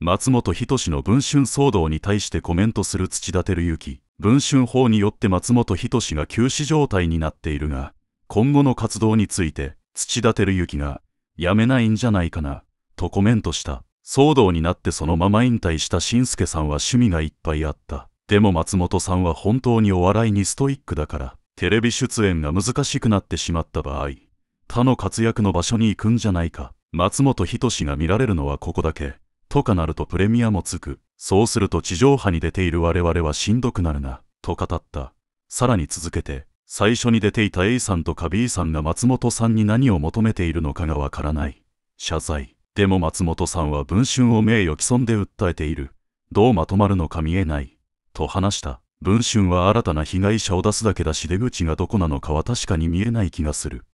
松本人志の文春騒動に対してコメントする土田照之文春法によって松本人志が休止状態になっているが今後の活動について土田照之がやめないんじゃないかなとコメントした騒動になってそのまま引退した新助さんは趣味がいっぱいあったでも松本さんは本当にお笑いにストイックだからテレビ出演が難しくなってしまった場合他の活躍の場所に行くんじゃないか松本人志が見られるのはここだけとかなるとプレミアもつく。そうすると地上波に出ている我々はしんどくなるな、と語った。さらに続けて、最初に出ていた A さんとか B さんが松本さんに何を求めているのかがわからない。謝罪。でも松本さんは文春を名誉毀損で訴えている。どうまとまるのか見えない。と話した。文春は新たな被害者を出すだけだし出口がどこなのかは確かに見えない気がする。